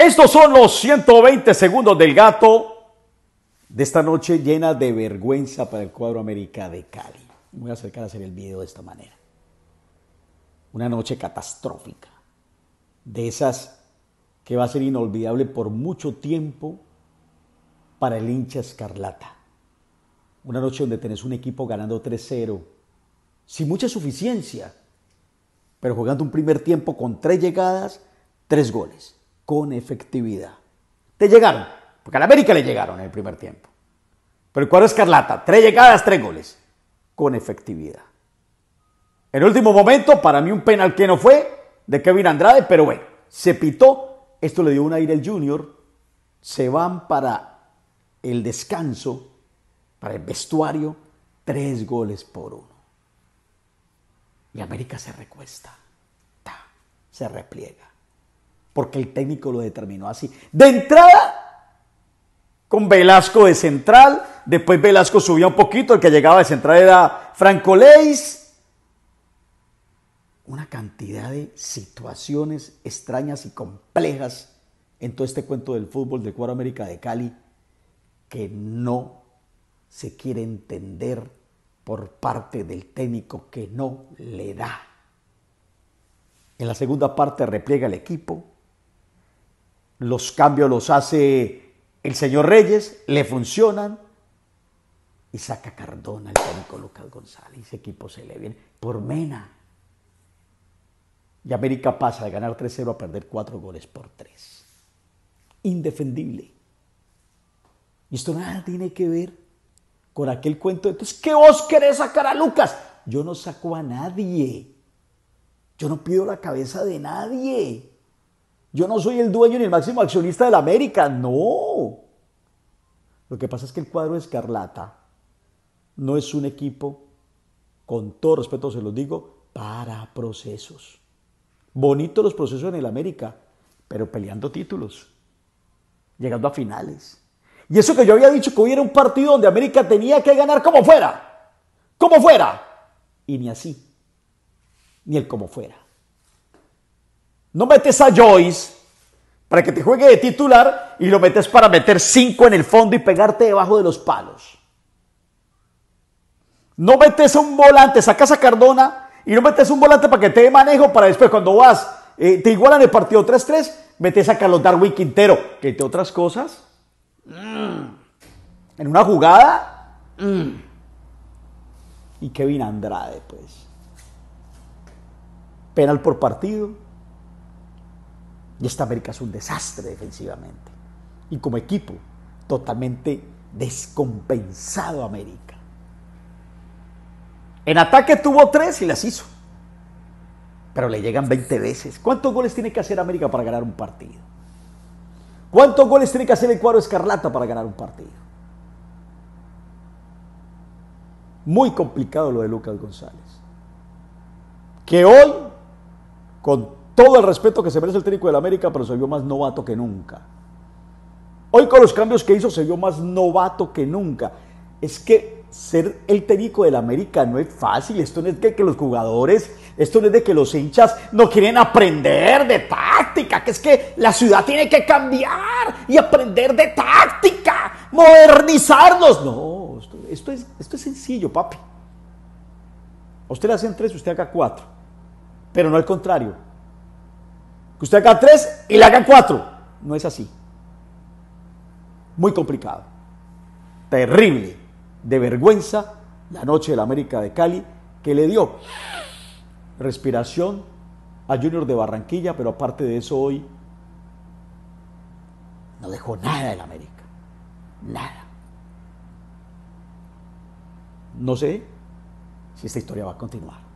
Estos son los 120 segundos del gato de esta noche llena de vergüenza para el cuadro América de Cali. Me voy a acercar a hacer el video de esta manera. Una noche catastrófica, de esas que va a ser inolvidable por mucho tiempo para el hincha escarlata. Una noche donde tenés un equipo ganando 3-0, sin mucha suficiencia, pero jugando un primer tiempo con tres llegadas, tres goles con efectividad. Te llegaron, porque a América le llegaron en el primer tiempo. Pero el cuadro escarlata, tres llegadas, tres goles, con efectividad. En el último momento, para mí un penal que no fue de Kevin Andrade, pero bueno, se pitó, esto le dio un aire al Junior, se van para el descanso, para el vestuario, tres goles por uno. Y América se recuesta, se repliega porque el técnico lo determinó así. De entrada, con Velasco de central, después Velasco subía un poquito, el que llegaba de central era Franco Leis. Una cantidad de situaciones extrañas y complejas en todo este cuento del fútbol de Cuadro América de Cali que no se quiere entender por parte del técnico que no le da. En la segunda parte repliega el equipo, los cambios los hace el señor Reyes, le funcionan y saca Cardona, el técnico Lucas González, ese equipo se le viene por Mena. Y América pasa de ganar 3-0 a perder 4 goles por 3. Indefendible. Y esto nada tiene que ver con aquel cuento. Entonces, ¿qué vos querés sacar a Lucas? Yo no saco a nadie. Yo no pido la cabeza de nadie. Yo no soy el dueño ni el máximo accionista del América, no. Lo que pasa es que el cuadro de Escarlata no es un equipo, con todo respeto se los digo, para procesos. Bonitos los procesos en el América, pero peleando títulos, llegando a finales. Y eso que yo había dicho que hubiera un partido donde América tenía que ganar como fuera, como fuera, y ni así, ni el como fuera. No metes a Joyce para que te juegue de titular y lo metes para meter cinco en el fondo y pegarte debajo de los palos. No metes a un volante, sacas a Cardona y no metes un volante para que te dé manejo para después cuando vas, eh, te igualan el partido 3-3, metes a Carlos Darwin Quintero, que te otras cosas, en una jugada, y Kevin Andrade, pues. Penal por partido y esta América es un desastre defensivamente. Y como equipo, totalmente descompensado América. En ataque tuvo tres y las hizo. Pero le llegan 20 veces. ¿Cuántos goles tiene que hacer América para ganar un partido? ¿Cuántos goles tiene que hacer el cuadro escarlata para ganar un partido? Muy complicado lo de Lucas González. Que hoy, con todo el respeto que se merece el técnico del América, pero se vio más novato que nunca. Hoy con los cambios que hizo se vio más novato que nunca. Es que ser el técnico del América no es fácil. Esto no es de que los jugadores, esto no es de que los hinchas no quieren aprender de táctica, que es que la ciudad tiene que cambiar y aprender de táctica, modernizarnos. No, esto, es, esto es sencillo, papi. usted le hacen tres, usted haga cuatro. Pero no al contrario que usted haga tres y le haga cuatro. No es así. Muy complicado. Terrible. De vergüenza la noche de la América de Cali que le dio respiración a Junior de Barranquilla, pero aparte de eso hoy no dejó nada la América. Nada. No sé si esta historia va a continuar.